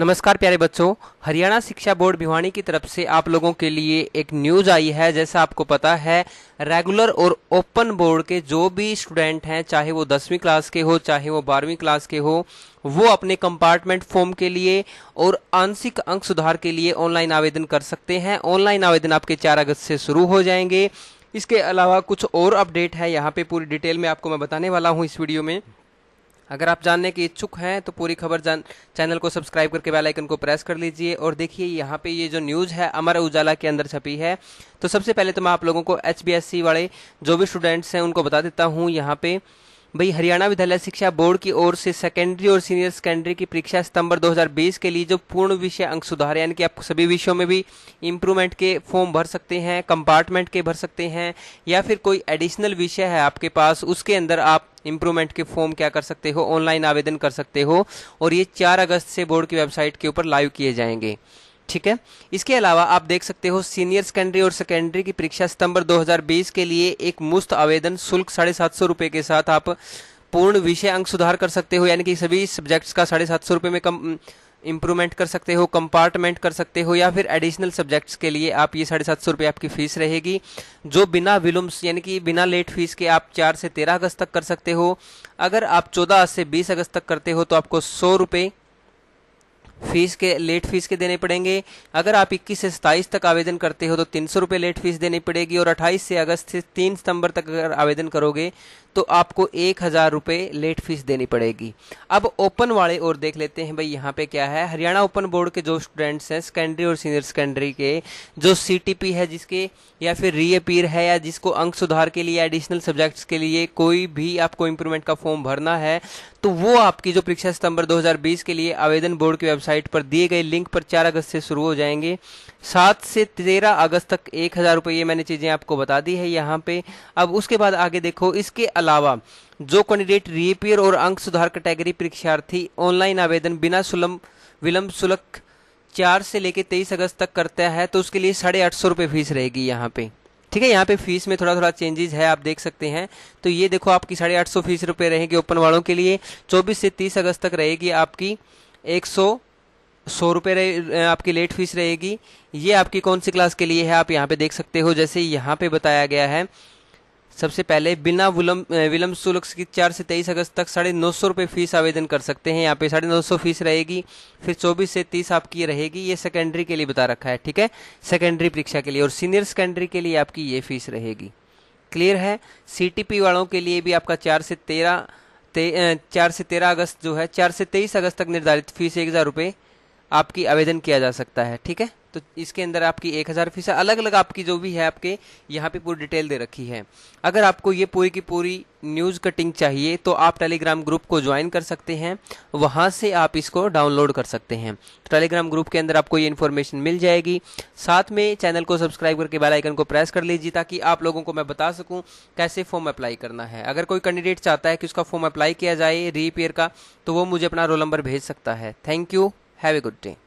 नमस्कार प्यारे बच्चों हरियाणा शिक्षा बोर्ड भिवानी की तरफ से आप लोगों के लिए एक न्यूज आई है जैसा आपको पता है रेगुलर और ओपन बोर्ड के जो भी स्टूडेंट हैं चाहे वो दसवीं क्लास के हो चाहे वो बारहवीं क्लास के हो वो अपने कंपार्टमेंट फॉर्म के लिए और आंशिक अंक सुधार के लिए ऑनलाइन आवेदन कर सकते हैं ऑनलाइन आवेदन आपके चार अगस्त से शुरू हो जाएंगे इसके अलावा कुछ और अपडेट है यहाँ पे पूरी डिटेल में आपको मैं बताने वाला हूँ इस वीडियो में अगर आप जानने के इच्छुक हैं तो पूरी खबर जान चैनल को सब्सक्राइब करके बेल आइकन को प्रेस कर लीजिए और देखिए यहाँ पे ये जो न्यूज़ है अमर उजाला के अंदर छपी है तो सबसे पहले तो मैं आप लोगों को एच वाले जो भी स्टूडेंट्स हैं उनको बता देता हूँ यहाँ पे भाई हरियाणा विद्यालय शिक्षा बोर्ड की ओर से सेकेंडरी और सीनियर सेकेंडरी की परीक्षा सितंबर 2020 के लिए जो पूर्ण विषय अंक सुधार यानी कि आप सभी विषयों में भी इम्प्रूवमेंट के फॉर्म भर सकते हैं कंपार्टमेंट के भर सकते हैं या फिर कोई एडिशनल विषय है आपके पास उसके अंदर आप इंप्रूवमेंट के फॉर्म क्या कर सकते हो ऑनलाइन आवेदन कर सकते हो और ये चार अगस्त से बोर्ड की वेबसाइट के ऊपर लाइव किए जाएंगे ठीक है इसके अलावा आप देख सकते हो सीनियर सेकेंडरी और सेकेंडरी की परीक्षा सितंबर 2020 के लिए एक मुफ्त आवेदन शुल्क साढ़े सात सौ रुपये के साथ आप पूर्ण विषय अंक सुधार कर सकते हो यानी कि सभी सब्जेक्ट्स का साढ़े सात सौ रुपये में कम इम्प्रूवमेंट कर सकते हो कंपार्टमेंट कर सकते हो या फिर एडिशनल सब्जेक्ट्स के लिए आप ये साढ़े सात सौ रुपये आपकी फ़ीस रहेगी जो बिना विलुम्स यानी कि बिना लेट फीस के आप चार से तेरह अगस्त तक कर सकते हो अगर आप चौदह से बीस अगस्त तक करते हो तो आपको सौ रुपये फीस के लेट फीस के देने पड़ेंगे अगर आप 21 से 27 तक आवेदन करते हो तो तीन सौ लेट फीस देनी पड़ेगी और 28 से अगस्त से 3 सितंबर तक अगर आवेदन करोगे तो आपको एक हज़ार रुपये लेट फीस देनी पड़ेगी अब ओपन वाले और देख लेते हैं भाई यहाँ पे क्या है हरियाणा ओपन बोर्ड के जो स्टूडेंट्स हैं सेकेंडरी और सीनियर सेकेंडरी के जो सी है जिसके या फिर रीअपीयर है या जिसको अंक सुधार के लिए एडिशनल सब्जेक्ट्स के लिए कोई भी आपको इम्प्रूवमेंट का फॉर्म भरना है तो वो आपकी जो परीक्षा सितंबर दो के लिए आवेदन बोर्ड की वेबसाइट वेबसाइट पर दिए गए लिंक पर चार अगस्त से शुरू हो जाएंगे सात से तेरह अगस्त तक एक हज़ार रुपये मैंने चीज़ें आपको बता दी है यहाँ पे अब उसके बाद आगे देखो इसके अलावा जो कैंडिडेट रिपेयर और अंक सुधार कैटेगरी परीक्षार्थी ऑनलाइन आवेदन बिना सुलम विलंब शुल्क चार से लेकर तेईस अगस्त तक करता है तो उसके लिए साढ़े आठ सौ रुपये फीस रहेगी यहाँ पे ठीक है यहाँ पे फीस में थोड़ा थोड़ा चेंजेस है आप देख सकते हैं तो ये देखो आपकी साढ़े आठ सौ फीस रुपये रहेगी ओपन वालों के लिए चौबीस से तीस अगस्त तक रहेगी आपकी एक सौ सौ रुपये आपकी लेट फीस रहेगी ये आपकी कौन सी क्लास के लिए है आप यहाँ पे देख सकते हो जैसे यहाँ पे बताया गया है सबसे पहले बिना विलम्ब विलम्ब शुल्क की चार से तेईस अगस्त तक साढ़े नौ सौ रुपये फीस आवेदन कर सकते हैं यहाँ पे साढ़े नौ सौ फीस रहेगी फिर चौबीस से तीस आपकी रहेगी ये सेकेंडरी के लिए बता रखा है ठीक है सेकेंडरी परीक्षा के लिए और सीनियर सेकेंडरी के लिए आपकी ये फीस रहेगी क्लियर है सी वालों के लिए भी आपका चार से तेरह ते, चार से तेरह अगस्त जो है चार से तेईस अगस्त तक निर्धारित फीस एक हज़ार रुपये आपकी आवेदन किया जा सकता है ठीक है तो इसके अंदर आपकी एक हज़ार फीस है अलग अलग आपकी जो भी है आपके यहाँ पे पूरी डिटेल दे रखी है अगर आपको ये पूरी की पूरी न्यूज़ कटिंग चाहिए तो आप टेलीग्राम ग्रुप को ज्वाइन कर सकते हैं वहाँ से आप इसको डाउनलोड कर सकते हैं तो टेलीग्राम ग्रुप के अंदर आपको ये इन्फॉर्मेशन मिल जाएगी साथ में चैनल को सब्सक्राइब करके बेल आइकन को प्रेस कर लीजिए ताकि आप लोगों को मैं बता सकूँ कैसे फॉर्म अप्लाई करना है अगर कोई कैंडिडेट चाहता है कि उसका फॉर्म अप्लाई किया जाए रीपेयर का तो वो मुझे अपना रोल नंबर भेज सकता है thank you Have a good day.